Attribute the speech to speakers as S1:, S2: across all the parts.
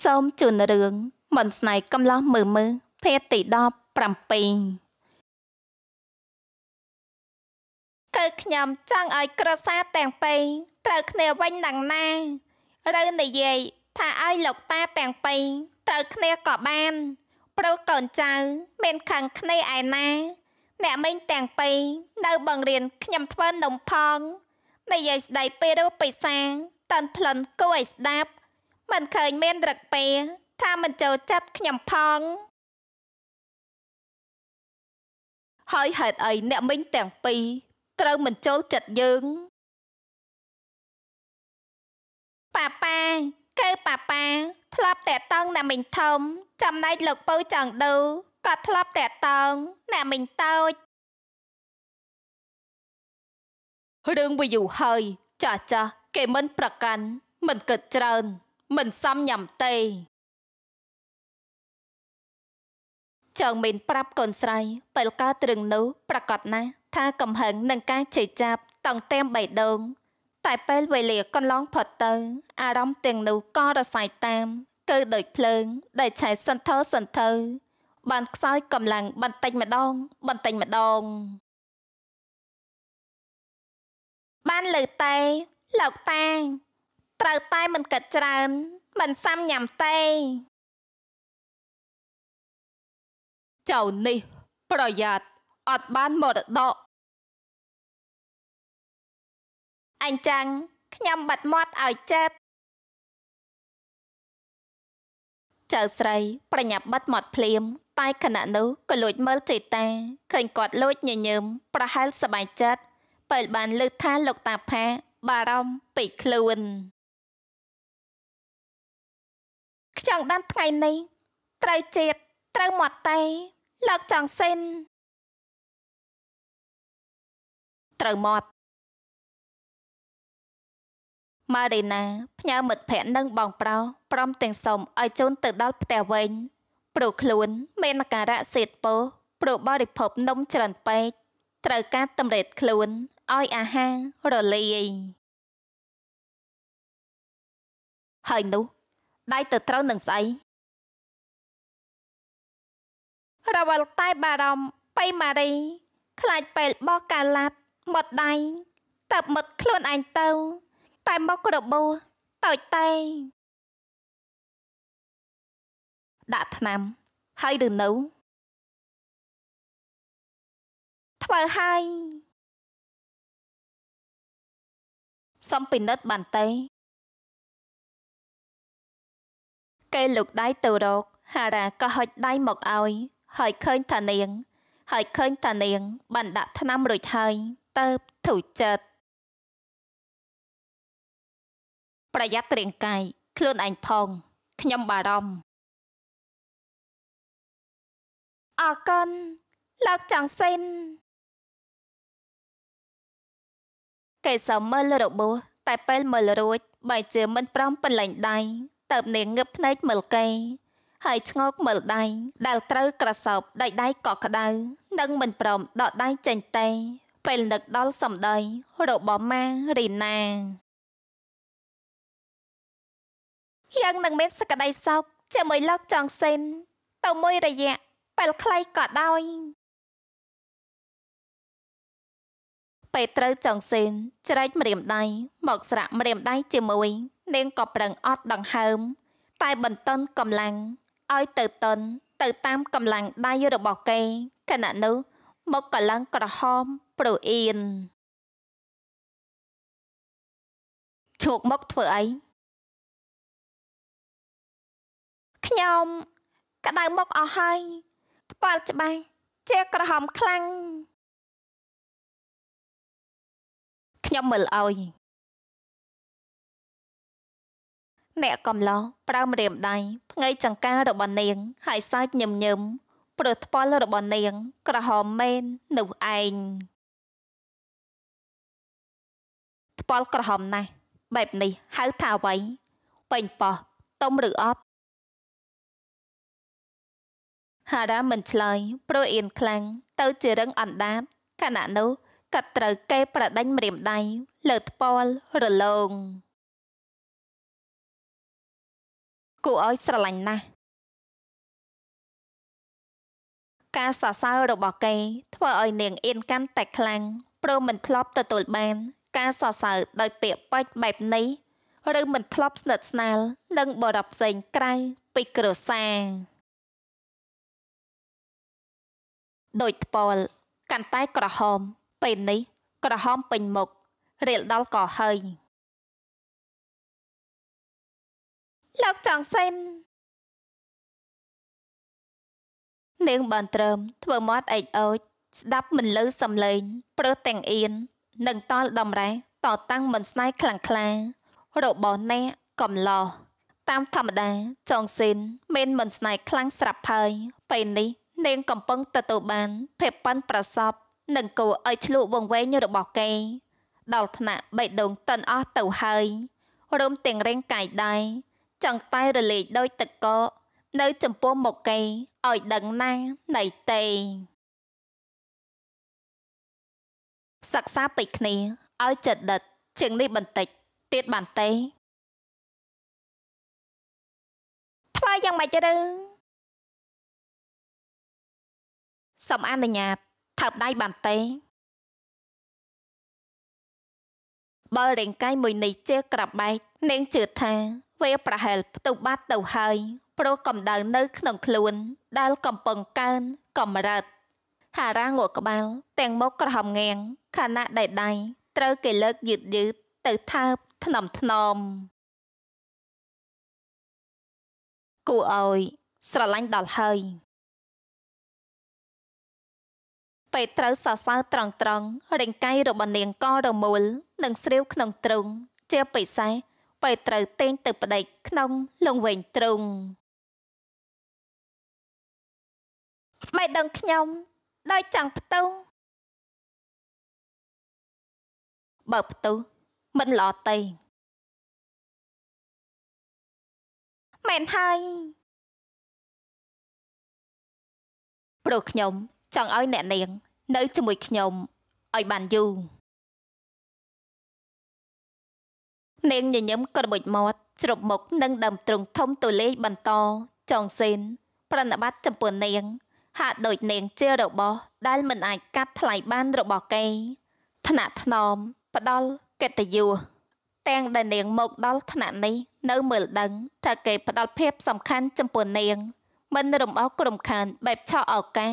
S1: សូមជូនរឿងមិនស្នេហ៍កំឡោះមើមើភេទទី17កើខ្ញុំចង់ឲ្យក្រសាទាំងពីរត្រូវគ្នាវិញដល់ណ
S2: ាឬនិយាយថាឲ្យលោកតាទាំងពីរត្រូវគ្នាក៏បានព្រោះកូនចៅមានខាងគ្នាឯណា អ្នកមីងទាំងពីរនៅ បង្រៀនខ្ញុំធ្វើនំផងនិយាយស្ដីពីរូបពិសាតាន់ផ្លិ
S1: នគួរឲ្យស្ដាប់មិនឃើញមានរឹកពេថាមិនចូលចិត្តខ្ញុំផងហើយហេតុអីអ្នកមិញទាំងពីរត្រូវមិនចូលចិត្តយើងប៉ាប៉ាកើប៉ាប៉ាធ្លាប់តែតង់អ្នកមិញធំចំណែកលោកពៅចង់ដូវក៏ធ្លាប់តែតង់អ្នកមិញតូចរឿងវាយូរហើយចាស់ចាស់គេមិន ប្រកាន់ មិនគិតច្រើនមិនសមញ៉ាំទេចៅមេន ប្រាប់កូនស្រីពេលកើតរឿងនោះប្រកាសណាស់ថាក
S2: ំហឹងនឹងការជ័យចាប់តង់តែមបៃដងតែពេលវេលាកន្លងផុតទៅ អារម្មណ៍ទាំងនោះក៏រសាយតាម គឺដូចភ្លើងដែលឆេះសន្ធោសន្ធៅ
S1: បានខ្សោយកម្លាំងបន្តិចម្ដង បន្តិចម្ដងបានលើតែលោកតាត្រូវតែមិនកាត់ច្រើនមិនសាំញ៉ាំទេចៅនេះ ប្រយ័ត្នអត់បានមរតកអញ្ចឹងខ្ញុំបាត់មាត់ឲ្យចិត្តចៅស្រីប្រញាប់បាត់មាត់
S2: ភ្លាម តែខណៈនោះក៏លួចមើលចេតាឃើញគាត់លួចញញើមប្រហែលសบ
S1: ายចិត្តពេលបាន លើកថាលោកតាផាបារម្ភពីខ្លួនខ្យងដាំថ្ងៃនេះ ត្រូវជាតិត្រូវមាត់តេលោកចង់សិនត្រូវមាត់ម៉ារីណាផ្ញើមិត្តភ័ក្តិនិងបងប្រុសព្រមទាំងសុំឲ្យជូន ទៅដល់ផ្ទះវិញព្រោះខ្
S2: លួនមានអាការៈសេតពោព្រោះបរិភពនំច្រើនពេកត្រូវការតម្
S1: រេតខ្លួនឲ្យអាហាររលាយហើយនោះដៃទៅត្រូវនឹងស្អីរវល់តែបារម្ភបៃម៉ារី ខ្លាចពេលបោះកាឡាត់មាត់ដៃតើបមុតខ្លួនឯងទៅ តែមករបូតូចតែដាក់ឆ្នាំ ហើយឬនៅ ធ្វើហើយសំពិនិត្យបានទេគេលុកដៃទៅរកហារ៉ាក៏ហុចដ
S2: ៃមកឲ្យ ហើយឃើញថានាង ហើយឃើញថានាង បានដាក់ថ្នាំរួចហើយ
S1: ទៅធុចិត្តប្រយ័ត្នរាងកាយខ្លួនឯងផងខ្ញុំបារម្ភអរគុណលោកចង់សិនកេសមើលរបួសតែពេលមើលរួចបែជា
S2: មិនព្រមបន្លែងដៃទៅនាងងឹបភ្នែកមើលគេហើយឆ្ងោកមើលដៃដែលត្រូវក្រសោបដៃដៃក៏ក្តៅនឹងមិនព្រមដកដៃចេញទេពេ
S1: លនឹកដល់សម្ដីរបស់ម៉ារីណាយ៉ាងនឹងមានសក្តីសោកជាមួយលោកចង់សិនទៅមួយរយៈពេលខ្លីក៏ដោយពេលត្រូវចង់សេន ច្រែកម្រាមដៃមកស្រាក់ម្រាមដៃជាមួយ
S2: នាងក៏ប្រឹងអត់ដង្ហើម តែបន្តឹងកម្លាំងឲ្យ ទៅតឹងទៅតាមកម្លាំងដៃរបស់គេខណៈនោះមុខកលាំងក្រហមប្រូអ
S1: ៀនឈោកមកធ្វើអីខ្ញុំក្តៅមុខអស់ហើយក្បាលច្បាស់ជាក្រហមខ្លាំងខ្ញុំមើលឲ្យអ្នកកំឡោះប្រើមរាមដៃផ្ងើចង្ការរបស់នាង ហើយសើចញឹ
S2: មញឹមព្រឹសថ្ពាល់របស់នាង ក្រហមមែននោះឯង
S1: ថ្ពាល់ក្រហមណាស់បែបនេះហៅថាអ្វីពេញប៉ោះទុំឬអត់
S2: ហារ៉ាមិនឆ្លើយព្រោះអៀនខ្លាំងទៅជារឹងអណ្ដាតខណៈនោះ
S1: ក៏ត្រូវគេ ប្រដាញ់ម្រាមដៃលើថ្ពាល់រលោងគួរឲ្យស្រឡាញ់ណាស់ការសរសើររបស់គេធ្វើឲ្យ នាងអៀនកាន់តែខ្លាំង
S2: ព្រមមិនធ្លាប់ទទួលបាន ការសរសើរដោយ ពាក្យពេចន៍បែបនេះឬមិន
S1: ធ្លាប់ស្និទ្ធស្នាលនឹងបរិបផ្សេង ក្រៅពីគ្រួសារដោយថ្ពាល់កាន់តែក្រហមពេលនេះ ក្រហមពេញមុខរៀលដល់កហើយលោកចង់សិននាងបានត្រឹមធ្វើមាត់អេចអូចស្ដាប់មិនលឺសំឡេងព្រឺទ
S2: ាំងអៀននិងតល់ដំរ៉េតតាំងមិនស្នាយខ្លាំងខ្លា របស់អ្នកកំឡោះតាមធម្មតាចងស៊ីនមិនមិនស្នាយខ្លាំងស្រាប់ហើយ ពេលនេះនាងកំពុងទទួលបានភាពប៉ិនប្រសពនិងគោឲ្យឆ្លុះវងវែងរបស់គេដល់ថ្នាក់បេះដូងតិនអស់ទៅហើយរោមទាំងរាងកាយដែរចង់តែរលែកដោយ ទឹកកកនៅ ចំពោះមុខគេឲ
S1: ្យដឹងណាណៃទេសិក្សាពេកគ្នាឲ្យចិត្តដិត ជាងនេះបន្តិចទៀតបានទេធ្វើយ៉ាងម៉េចទៅសំអនុញ្ញាតថើបដៃបានទេបើរាងកាយមួយនេះជាក្របែកនាងជឿ
S2: ថាវាប្រហែលផ្ទុះបាត់ទៅហើយព្រោះកម្ដៅនៅក្នុងខ្លួនដែលកំពុងកើនកម្រិតហារ៉ាងក់ក្បាលទាំងមុខក្រហមងាង
S1: ខណៈដែលដៃត្រូវគេលើកយឺតយឺតទៅថើបថ្នមថ្នមគូអោយស្រឡាញ់ដល់ហើយពេលត្រូវសរសើរត្រង់ត្រង់រា
S2: ងកាយរបស់នាងក៏រមូលនិងស្រាវក្នុងទ្រុងជាពិសេសពេលត្រូវ
S1: ទែងទៅប្តេកក្នុងលងវែងទ្រុងម៉ែដឹងខ្ញុំដោយចាំងផ្ទុះបើផ្ទុះមិនល្អទេមែនហើយព្រោះខ្ញុំចង់ឲ្យអ្នកនាង នៅជាមួយខ្ញុំឲ្យបានយូរនាងញញឹមក្របិចមាត់ជ្រប់មុខនិងដើមទ្រុងធំទូលេបន្តចងសេនប្រណិប័តចំពោ
S2: ះនាង ហាក់ដូចនាង ជារបស់ ដែលមិនអាចកាត់ថ្លៃបាន របស់គេឋានៈថ្នមផ្ដាល់កិត្តិយសទាំងដែលនាងមកដល់ឋានៈនេះនៅមើលដឹង ថា គេ ផ្ដាល់ភាពសំខាន់ចំពោះនាង មិនរំអោលក្រុមខាន បែបឆោឱកាស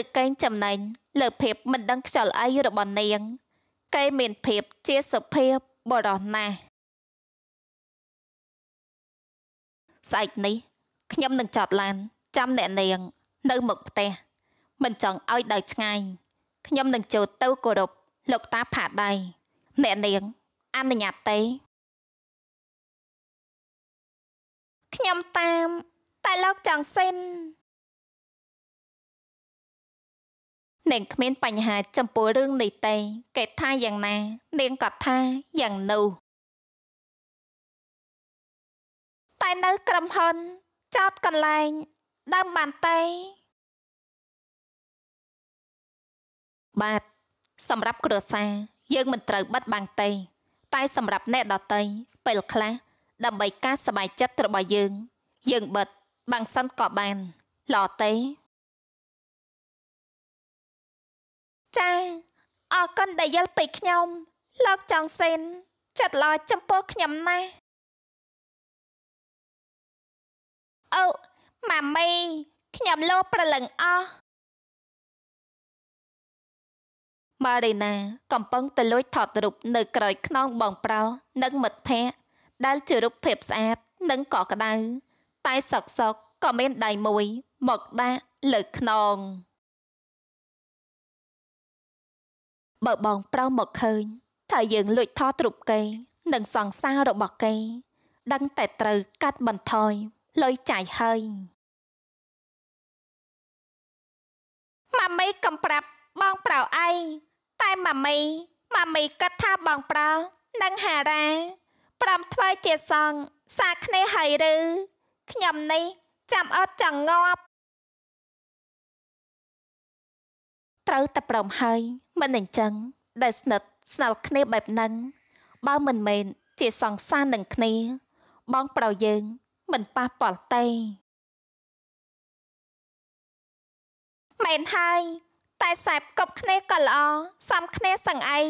S2: ឬកេងចំណេញលើភាពមិនដឹងខ្យល់អីរបស់នាង
S1: គេមានភាពជាសុភាពបរោះណាស់ស្អែកនេះខ្ញុំនឹងចតឡាន ចាំអ្នកនាង
S2: នៅមុខផ្ទះមិនចង់ឲ្យដើរឆ្ងាយខ្ញុំនឹងចូលទៅគោរព
S1: លោកតាផាដៃអ្នកនាងអនុញ្ញាតទេខ្ញុំតាម តែលោកចង់សិននាងគ្មានបញ្ហាចំពោះរឿងនេះទេកេតថាយ៉ាងណា នាងក៏ថាយ៉ាងនោះតែនៅ ក្រុមហ៊ុនចោតកន្លែងដើមបានទេបាទសម្រាប់គ្រួសារយើងមិនត្រូវបិទបាំងទេ តែ សម្រាប់អ្នកដតីពេលខ្លះដើម្បីការសบายចិត្តរបស់យើង យើងបិទបាំងសិនក៏បានល្អទេចាអរគុណដែលយល់ពីខ្ញុំ លោកចង់សិនចិត្តល្អចំពោះខ្ញុំណាស់អូម៉ាមីខ្ញុំលោប្រលឹងអស់ម៉ារីណា
S2: កំពុងទៅលួចថតរូបនៅក្រោយខ្នងបងប្រុសនិងមិត្តភ័ក្តិដែលជារូប
S1: ភាពស្អាតនិងកក់ក្ដៅតែសក់សក់ក៏មានដៃមួយ មកដាក់លើខ្នងបើបងប្រុសមកឃើញថាយើងលួចថតរូបគេនិងសង្សាររបស់គេដឹងតែត្រូវកាត់បន្ថយលុយចាយហើយម៉ាមីកំប្រាប់បងប្រុសអីតែម៉ាម
S2: ីម៉ាមីគិតថាបងប្រុសនឹងហារ៉ាព្រមធ្វើជាសង
S1: សាគ្នេហើយឬ ខ្ញុំនេះចាំអត់ចង់ងាប់ត្រូវតែព្រមហើយមិនអញ្ចឹង
S2: ដែលស្និទ្ធស្នាល់គ្នាបែបហ្នឹងបើមិនមែនជាសង្សារនឹងគ្នា
S1: បងប្រៅយើង មិនប៉ះពាល់ទេមែនហើយ តែសែបកប់គ្នាក៏ល្អសំគ្នាសឹ
S2: ងអី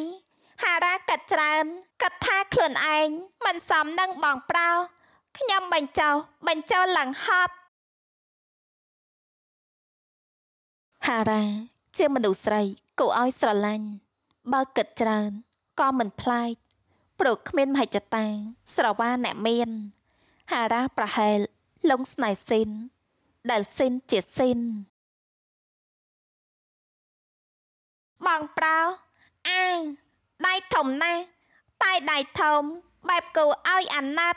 S2: ហារាកាត់ច្រើនគិតថាខ្លួនឯងមិនសមនឹងបងប្រៅ
S1: ខ្ញុំបញ្ចោបញ្ចោឡើងហត់ហារាជាមនុស្សស្រីគួរឲ្យស្រឡាញ់ បើ
S2: គិតច្រើនក៏មិនប្លែកប្រុសគ្មានមហិច្ឆតាស្រវាអ្នកមាន
S1: ហារ៉ាប្រហែលលងស្នេហ៍ស៊ីនដែលស៊ីនជាស៊ីនបងប្រៅអាដៃធំណាស់តែដៃធំ បែបគូឲ្យអាណិត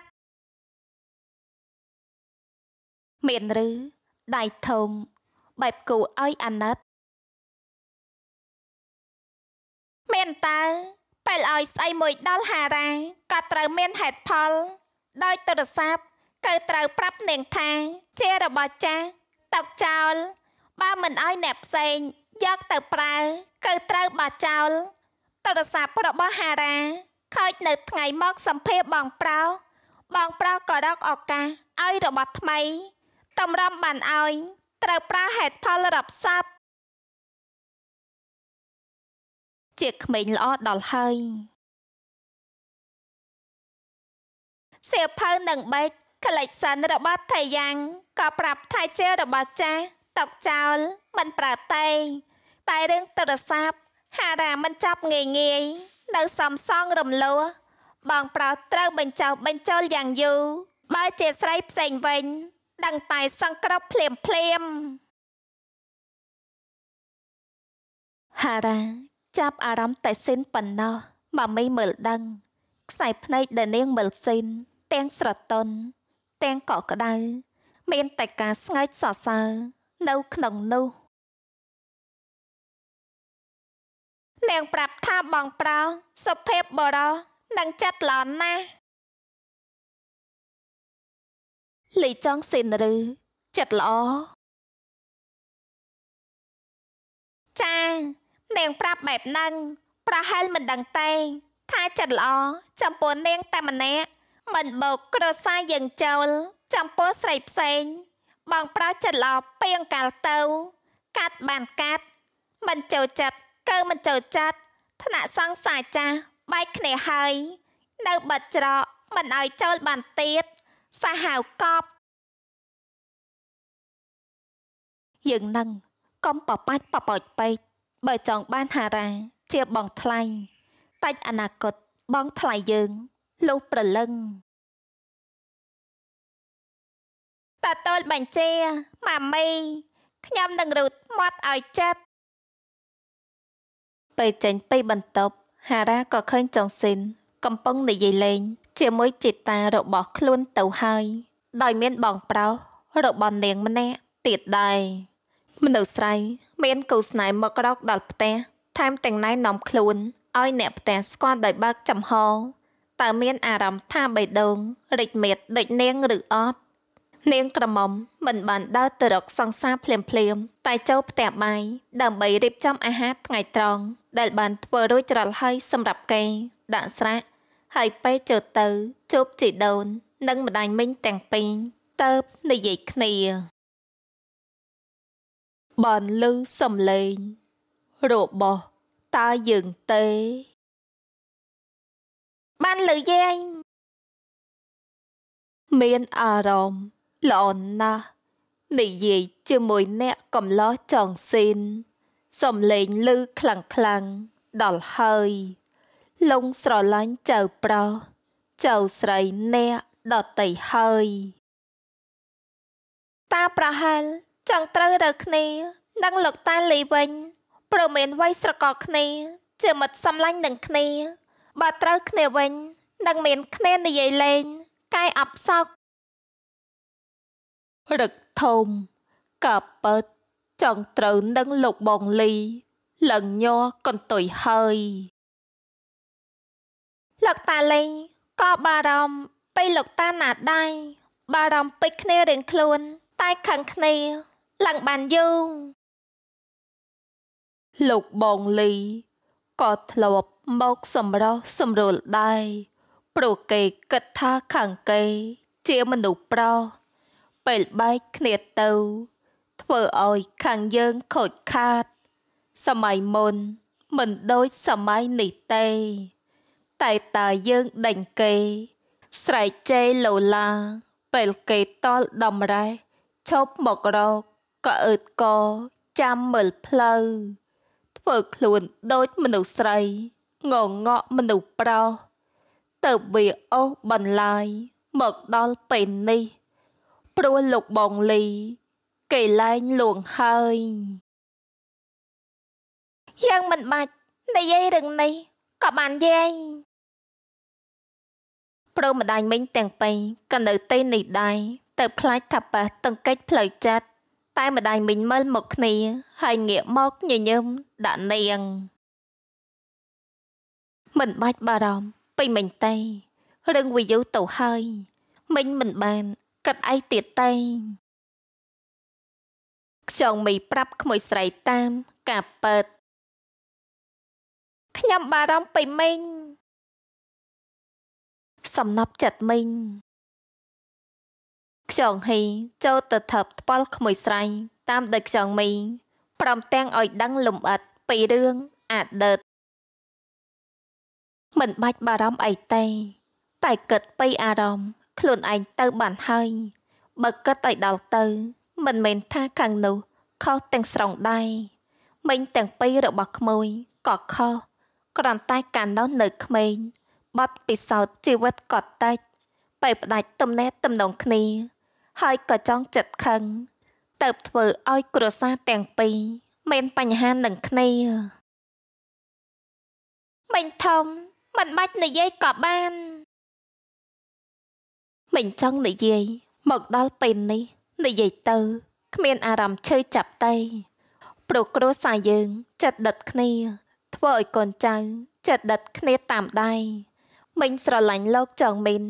S1: មានឬដៃធំបែបគូឲ្យអាណិតមានតើពេលឲ្យស្អីមួយដល់ហារ៉ាក៏ត្រូវមានហេតុផលដ
S2: ោយទរស័ព្ទគឺត្រូវប្រាប់នាងថាជារបស់ចាស់តកចោល បើមិនឲ្យអ្នកផ្សេងយកទៅប្រើគឺត្រូវបោះចោលទរស័ព្ទរបស់ហារ៉ាខូចនៅថ្ងៃមកសម្ភារបងប្រោបង
S1: ប្រោក៏រកឱកាសឲ្យរបស់ថ្មីតម្រាំបានឲ្យត្រូវប្រើហេតុផលរាប់សັບជាក្មេងល្អដល់ហើយសៀវភៅនឹងបែក collection របស់ថៃយ៉ាងក៏ប្រាប់ថៃជារបស់ចាស់តុ
S2: កចោលមិនប្រើតែតែរឿងទូរស័ព្ទហារ៉ាមិនចាប់ងាយងាយនៅសំសងរំលោះបងប្រុសត្រូវបញ្ចោបញ្ចូលយ៉ាងយូ
S1: របើជាស្រីផ្សេងវិញដឹងតែ សង្ក្រប់ភ្លាមភ្លាមហារ៉ាចាប់អារម្មណ៍តែសិនប៉ុណ្ណោះម៉ាមីមើលដឹងខ្សែភ្នែកដែលនាងមើលសិនទាំងស្រទន់ទាំងកក់ក្ដៅមានតែការស្ងើចសរសើរនៅក្នុងនោះ នាងប្រាប់ថាបងប្រោសុភេបបរោនឹងចាត់ឡនណាស់លីចង់សិនឬចិត្តល្អចានាងប្រាប់បែបហ្នឹងប្រ
S2: ហែលមិនដឹងតែងថាចិត្តល្អចំពោះនាងតែម្នាក់មិនបោកគ្រួសារយើងចូលចំពោះស្រីផ្សេងបងប្រុសចិត្តល្អពីងកាលទៅកាត់បានកាត់មិនចូលចិត្តកើមិនចូលចិត្តថ្នាក់
S1: សង្សារចាស់បែកគ្នាហើយនៅបាត់ច្រកមិនឲ្យចូលបានទៀតសាហាវកប់យើងនឹងកុំបបាច់បបោចពេកបើចង់បានហារ៉ាជាបងថ្លៃតាច់អនាគតបងថ្លៃយើងលុះប្រលឹងតាតលបញ្ជាម៉ាមី ខ្ញុំនឹងរត់មាត់ឲ្យចិត្តពេលចេញពីបន្ទ
S2: ប់ហារ៉ាក៏ឃើញចុងស៊ីនកំពុងនិយាយលេង ជាមួយចេតារបស់ខ្លួនទៅហើយដោយមានបងប្រុសរបស់នាងម្នាក់ទៀតដែរមនុស្សស្រី មានគូស្នេហ៍មករកដល់ផ្ទះថែមទាំងណែនាំខ្លួនឲ្យអ្នកផ្ទះស្គាល់ដោយបើកចំហតើមានអារម្មណ៍ថាបេះដូងរិចមេតដូចនាងឬអត់នាងក្រមុំមិនបានដើរទៅរកសង្សារភ្លាមភ្លាមតែចូលផ្ទះបាយដើម្បីរៀបចំអាហារថ្ងៃត្រង់ដែលបានធ្វើរួចរាល់ហើយសម្រាប់គេដាក់ស្រាក់ហើយពេលចូលទៅជួបជីដូន និងម្ដាយមីងទាំងពីរទៅនិយាយគ្នា
S1: បានលឺសំឡេងរបស់តាយើងទេបានលឺយាយមានអារម្មណ៍ល្អណាស់និយាយជាមួយអ្នក
S2: កំឡោះចង់ស៊ីនសំឡេងឮខ្លាំងខ្លាំងដល់ហើយលងស្រឡាញ់ចៅប្រុសចៅស្រីអ្នកដតីហើយ តាប្រហែលចង់ត្រូវរើគ្នានឹងលោកតាលីវិញព្រមមានវ័យស្រកកគ្នាជាមិត្តសំឡាញ់នឹងគ្នាបើត្រូវគ្នាវិញ នឹងមានគ្នានិយាយលេងកាយអបសោករឹកធំកបើតចង់ត្រូវនឹងលោកបងលីលឹងញ័រកន្ទុយហើយលោកតាលីក៏បារម្ភពេលលោកតាណាដៃបារម្ភពេចគ្នារៀងខ្លួនតែខឹងគ្នាឡើងបានយូរលោកបងលីក៏ធ្លាប់មកសម្រោះសម្រួលដែរព្រោះគេគិតថាខាងគេជាមនុស្សប្រុសពេលបែកគ្នាទៅ ធ្វើឲ្យខាងយើងខូចខាតសម័យមុន មិនដូចសម័យនេះទេតែតាយើងដេញគេស្រែកចេលោឡាពេលគេតល់ដំរ៉េឈប់មករកក៏អឺតកចាំមើលផ្លូវធ្វើខ្លួនដូចមនុស្សស្រីងងក់មនុស្សប្រុសទៅវាអូសបន្លាយមកដល់ពេលនេះ ព្រោះលោកបងលីគេលែងលួងហ
S1: ើយយ៉ាងមិនបាច់និយាយរឿងនេះក៏បានយាយព្រមម្ដាយមិញទាំងពេញ
S2: ក៏នៅទីនេះដែរទៅខ្លាចថាប៉ះតង្កិចផ្លូវចិត្តតែម្ដាយមីងមើលមុខគ្នាហើយងាកមកញញឹមដាក់នាង មិនបាច់បារម្ភពីមិញទេរឿងវាយូរទៅហើយ
S1: មិញមិនបានកាត់ឯងទៀតទេខ្យងមី ប្រាប់ក្មួយស្រីតាមការប៉ិតខ្ញុំបារម្ភពីមីងសំណប់ចិត្តមីងខ្យងហីចូលទៅថឹបថ្បល់ក្មួយស្រ័យតាមដឹកខ្យង
S2: មីព្រមទាំងឲ្យដឹងលំអិតពីរឿងអាដើតមិនបាច់បារម្ភអីទេ តែគិតពីអារម្មណ៍ខ្លួនឯងទៅបានហើយបើគិតឲ្យដល់ទៅ មិនមែនថាខាងនោះខុសទាំងស្រុងដែរមិញទាំងពីររបស់ក្មួយក៏ខុសគ្រាន់តែកាលនោះនៅក្មេងបាត់ពិសោធន៍ជីវិតក៏តិចបែបផ្ដាច់ទំនេរទំនងគ្នាហើយក៏ចង់ចិត្តខឹងទៅធ្វើឲ្យគ្រួសារ
S1: ទាំងពីរមានបញ្ហានឹងគ្នា មិញធំមិនបាច់និយាយក៏បាន មិញ
S2: ចង់និយាយមកដល់ពេលនេះនិយាយទៅគ្មានអារម្មណ៍ឈឺចាប់ទេព្រោះគ្រួសារយើងចិត្តដិតគ្នា ធ្វើឲ្យកូនចៅចិត្តដិតគ្នាតាមដែរមិញស្រឡាញ់លោកចងមីន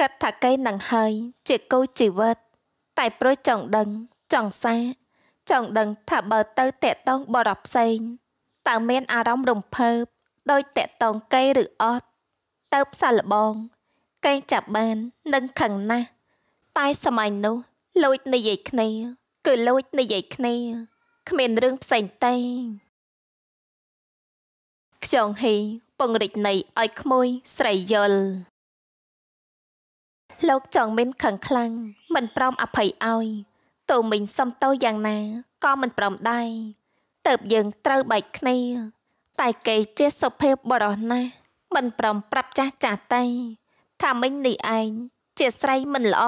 S2: គិតថាគេនឹងហើយជាគូជីវិតតែព្រោះចង់ដឹងចង់សាចង់ដឹងថាបើទៅតាក់តងបរិបផ្សេងតើមានអារម្មណ៍រំភើបដោយតាក់តងគេឬអត់ទៅផ្សាល្បងកេងចាប់បាននឹងខឹងណាស់តែសម័យនោះលួចនិយាយគ្នា គឺលួចនិយាយគ្នា
S1: គ្មានរឿងផ្សេងទេខ្យងហ៊ីពង្រិចនៃឲ្យក្មួយស្រីយល់លោកចង់
S2: មានខឹងខ្លាំងមិនព្រមអភ័យឲ្យតូមីងសំទោយ៉ាងណាក៏មិនព្រមដែរតើបយើងត្រូវបែកគ្នា តែគេជាសុភាពបរោះណាស់មិនព្រមប្រាប់ចាស់ចាស់តៃថាមីងនេះឯងជាស្រីម
S1: ិនល្អ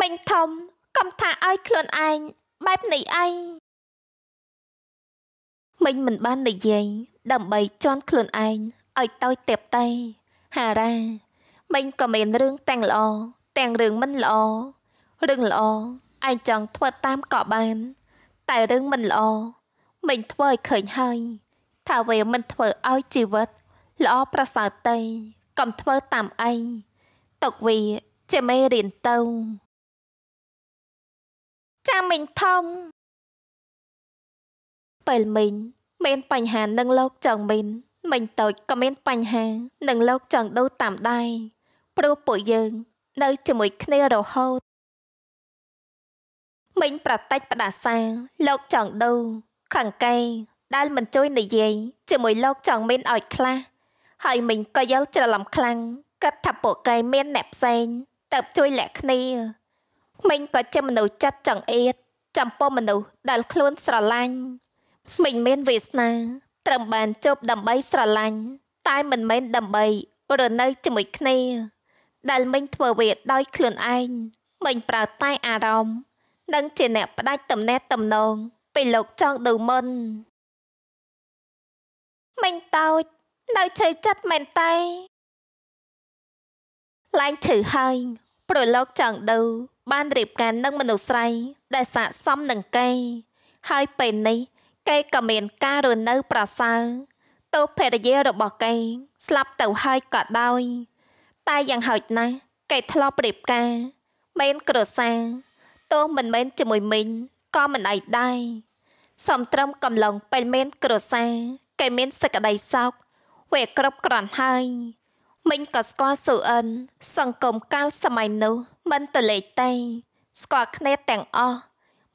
S1: មីងធំកំថាឲ្យខ្លួនឯងបែបនេះឯងមីងមិនបាននិយាយ
S2: ដើម្បីជន់ខ្លួនឯងឲ្យតូចទៀបតែហារ៉ាមិញក៏មានរឿងទាំងល្អទាំងរឿងមិនល្អរឿងល្អឯងចង់ធ្វើតាមក៏បាន តែរឿងមិនល្អមិញធ្វើឲ្យឃើញហើយ ថាវាមិនធ្វើឲ្យជីវិតល្អប្រសើរទេកុំធ្វើតាមឯង
S1: ទុកវាជាមេរៀនទៅចាមិញធំពេលមិញមាន បញ្ហានឹង
S2: លោកចៅមិញមិញតូចក៏មានបញ្ហានឹងលោកចង់ដូរតាមដែរព្រោះពួកយើងនៅជាមួយគ្នារហូតមិញប្រតិចផ្ដាសាលោកចង់ដូរខាងកែដែលមិនជួយនិយាយជាមួយលោកចង់មានឲ្យខ្លះហើយមិញក៏យល់ច្រឡំខ្លាំងគិតថាពួកកែមានអ្នកផ្សេងតើបជួយលាក់គ្នាមិញក៏ជាមនុស្សចិត្តចង្អៀតចំពោះមនុស្សដែលខ្លួនស្រឡាញ់មិញមានវាសនាត្រឹមបានជប់ដើម្បីស្រឡាញ់តែមិនមែនដើម្បី រនៅជាមួយគ្នាដែលមិញធ្វើវាដោយ ខ្លួនឯងមិញប្រើតែអារម្មណ៍និងជា
S1: អ្នកផ្ដាច់ទំនេះទំនងពីលោកចង់ដូវមុនមិញតូចនៅឆើចិត្តមែនតើ
S2: ឡាញឈឺហើយប្រលោកចង់ដូវបានរៀបការនឹងមនុស្សស្រី ដែលស័កសមនឹងគេហើយពេលនេះគេក៏មានការរស់នៅប្រសើរទៅភរិយារបស់គេស្លាប់ទៅហើយក៏ដោយ តែយ៉ាងហោចណាស់គេធ្លាប់ប្រៀបការមែនក្រសាទោះមិនមែនជាមួយមីងក៏មិនអីដែរសំត្រឹមកំឡុងពេលមែនក្រសាគេមានសក្តីសោកវេគ្រប់គ្រាន់ហើយមីងក៏ស្គាល់ស៊ូអិនសង្គមកាលសម័យនោះមិនទលេចទេស្គាល់គ្នាទាំងអស់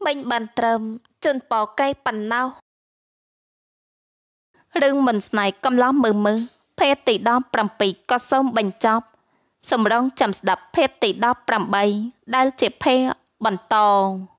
S2: មិញបានត្រឹមជន់ប៉កៃប៉ុណ្ណោះរឿងមិនស្នៃកំឡោះមើមើភេទទី17ក៏សូមបញ្ចប់ស
S1: ម្រងចាំស្ដាប់ភេទទី18ដែល ជាភេទបន្ត